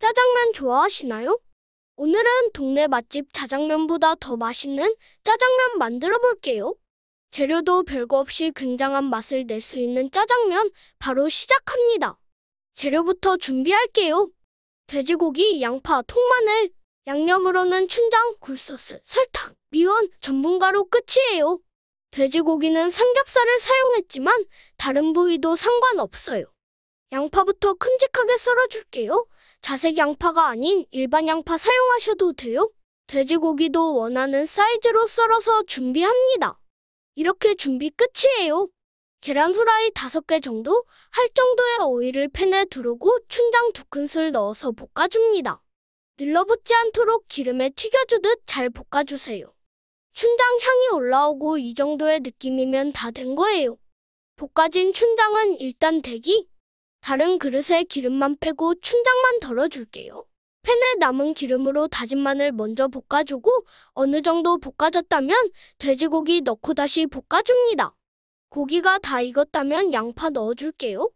짜장면 좋아하시나요? 오늘은 동네 맛집 짜장면보다 더 맛있는 짜장면 만들어 볼게요. 재료도 별거 없이 굉장한 맛을 낼 수 있는 짜장면 바로 시작합니다. 재료부터 준비할게요. 돼지고기, 양파, 통마늘, 양념으로는 춘장, 굴소스, 설탕, 미원, 전분가루 끝이에요. 돼지고기는 삼겹살을 사용했지만 다른 부위도 상관없어요. 양파부터 큼직하게 썰어줄게요. 자색 양파가 아닌 일반 양파 사용하셔도 돼요. 돼지고기도 원하는 사이즈로 썰어서 준비합니다. 이렇게 준비 끝이에요. 계란 후라이 5개 정도 할 정도의 오일을 팬에 두르고 춘장 2큰술 넣어서 볶아줍니다. 늘러붙지 않도록 기름에 튀겨주듯 잘 볶아주세요. 춘장 향이 올라오고 이 정도의 느낌이면 다 된 거예요. 볶아진 춘장은 일단 대기, 다른 그릇에 기름만 패고 춘장만 덜어줄게요. 팬에 남은 기름으로 다진 마늘 먼저 볶아주고 어느 정도 볶아졌다면 돼지고기 넣고 다시 볶아줍니다. 고기가 다 익었다면 양파 넣어줄게요.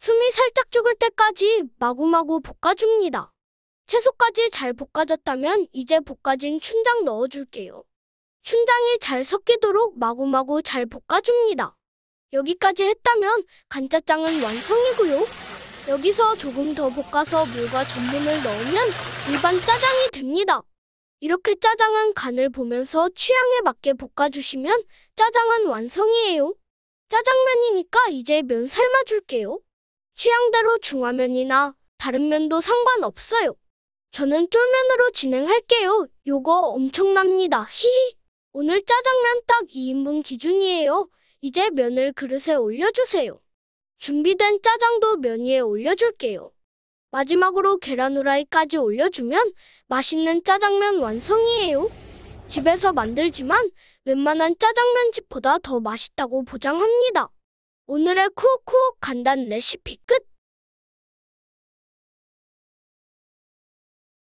숨이 살짝 죽을 때까지 마구마구 볶아줍니다. 채소까지 잘 볶아졌다면 이제 볶아진 춘장 넣어줄게요. 춘장이 잘 섞이도록 마구마구 잘 볶아줍니다. 여기까지 했다면 간짜장은 완성이고요. 여기서 조금 더 볶아서 물과 전분을 넣으면 일반 짜장이 됩니다. 이렇게 짜장은 간을 보면서 취향에 맞게 볶아주시면 짜장은 완성이에요. 짜장면이니까 이제 면 삶아줄게요. 취향대로 중화면이나 다른 면도 상관없어요. 저는 쫄면으로 진행할게요. 요거 엄청납니다. 히히. 오늘 짜장면 딱 2인분 기준이에요. 이제 면을 그릇에 올려주세요. 준비된 짜장도 면 위에 올려줄게요. 마지막으로 계란 후라이까지 올려주면 맛있는 짜장면 완성이에요. 집에서 만들지만 웬만한 짜장면집보다 더 맛있다고 보장합니다. 오늘의 쿡쿡 간단 레시피 끝!